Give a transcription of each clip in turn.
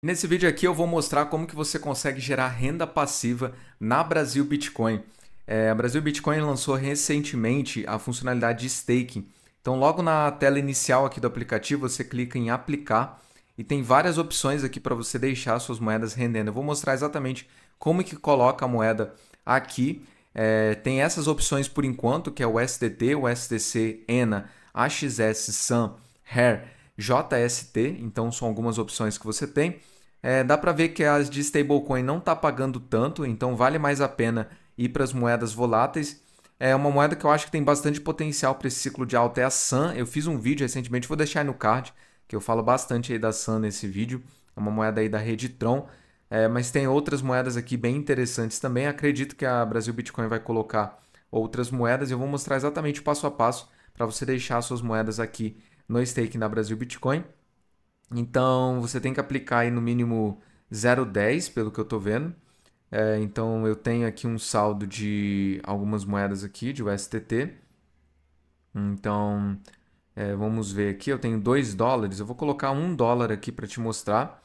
Nesse vídeo aqui eu vou mostrar como que você consegue gerar renda passiva na Brasil Bitcoin. É, a Brasil Bitcoin lançou recentemente a funcionalidade de staking. Então logo na tela inicial aqui do aplicativo você clica em aplicar e tem várias opções aqui para você deixar suas moedas rendendo. Eu vou mostrar exatamente como que coloca a moeda aqui. É, tem essas opções por enquanto que é o SDT, o SDC, ENA, AXS, SAM, HARE, JST, então são algumas opções que você tem. É, dá para ver que as de stablecoin não está pagando tanto, então vale mais a pena ir para as moedas voláteis. É uma moeda que eu acho que tem bastante potencial para esse ciclo de alta é a Sun. Eu fiz um vídeo recentemente, vou deixar aí no card, que eu falo bastante aí da Sun nesse vídeo. É uma moeda aí da rede Tron, é, mas tem outras moedas aqui bem interessantes também. Acredito que a Brasil Bitcoin vai colocar outras moedas. Eu vou mostrar exatamente passo a passo para você deixar suas moedas aqui no stake na Brasil Bitcoin. Então você tem que aplicar aí no mínimo 0,10 pelo que eu estou vendo. É, então eu tenho aqui um saldo de algumas moedas aqui de USTT. Então é, vamos ver aqui, eu tenho 2 dólares, eu vou colocar 1 um dólar aqui para te mostrar.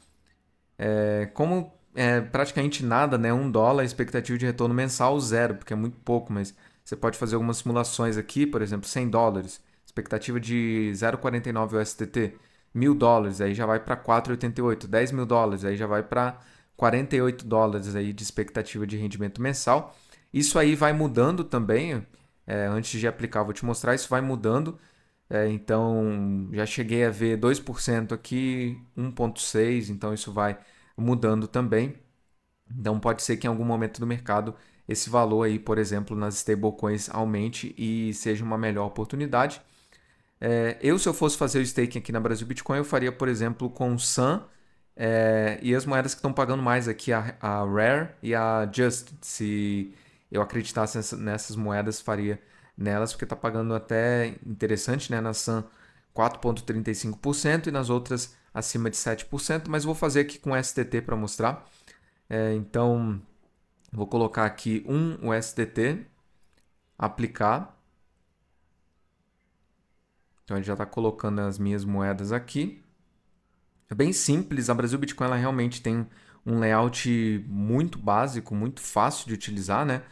É, como é praticamente nada, né? 1 um dólar, expectativa de retorno mensal zero, porque é muito pouco, mas você pode fazer algumas simulações aqui, por exemplo, 100 dólares expectativa de 0,49 USDT, mil dólares, aí já vai para 4,88, 10 mil dólares, aí já vai para 48 dólares aí de expectativa de rendimento mensal. Isso aí vai mudando também, é, antes de aplicar vou te mostrar, isso vai mudando. É, então já cheguei a ver 2% aqui, 1,6%, então isso vai mudando também. Então pode ser que em algum momento do mercado esse valor aí, por exemplo, nas stablecoins aumente e seja uma melhor oportunidade. É, eu, se eu fosse fazer o staking aqui na Brasil Bitcoin, eu faria, por exemplo, com o Sun é, e as moedas que estão pagando mais aqui, a, a, Rare e a Just. Se eu acreditasse nessa, nessas moedas, faria nelas, porque está pagando até interessante, né? Na Sun 4,35% e nas outras acima de 7%, mas vou fazer aqui com STT para mostrar. É, então, vou colocar aqui um USDT, aplicar. Então ele já está colocando as minhas moedas aqui. É bem simples, a Brasil Bitcoin ela realmente tem um layout muito básico, muito fácil de utilizar, né?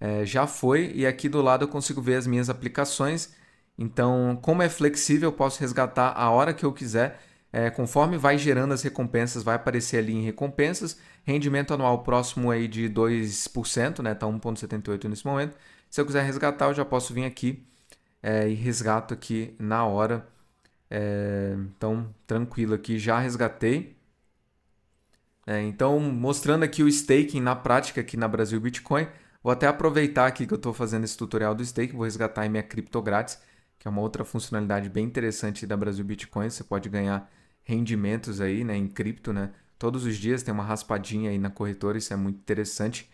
É, já foi, e aqui do lado eu consigo ver as minhas aplicações. Então, como é flexível, eu posso resgatar a hora que eu quiser. É, conforme vai gerando as recompensas, vai aparecer ali em recompensas. Rendimento anual próximo aí de 2%, né? Tá 1,78 nesse momento. Se eu quiser resgatar, eu já posso vir aqui é, e resgato aqui na hora. É, então, tranquilo aqui, já resgatei. É, então, mostrando aqui o staking na prática aqui na Brasil Bitcoin. Vou até aproveitar aqui que eu estou fazendo esse tutorial do staking, vou resgatar aí minha cripto grátis, que é uma outra funcionalidade bem interessante da Brasil Bitcoin. Você pode ganhar rendimentos aí né, em cripto, né? Todos os dias tem uma raspadinha aí na corretora, isso é muito interessante.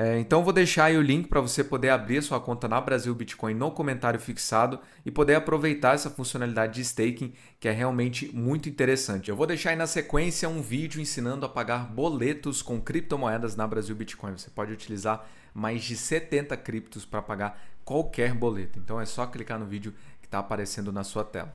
É, então vou deixar aí o link para você poder abrir sua conta na Brasil Bitcoin no comentário fixado e poder aproveitar essa funcionalidade de staking que é realmente muito interessante. Eu vou deixar aí na sequência um vídeo ensinando a pagar boletos com criptomoedas na Brasil Bitcoin. Você pode utilizar mais de 70 criptos para pagar qualquer boleto. Então é só clicar no vídeo que está aparecendo na sua tela.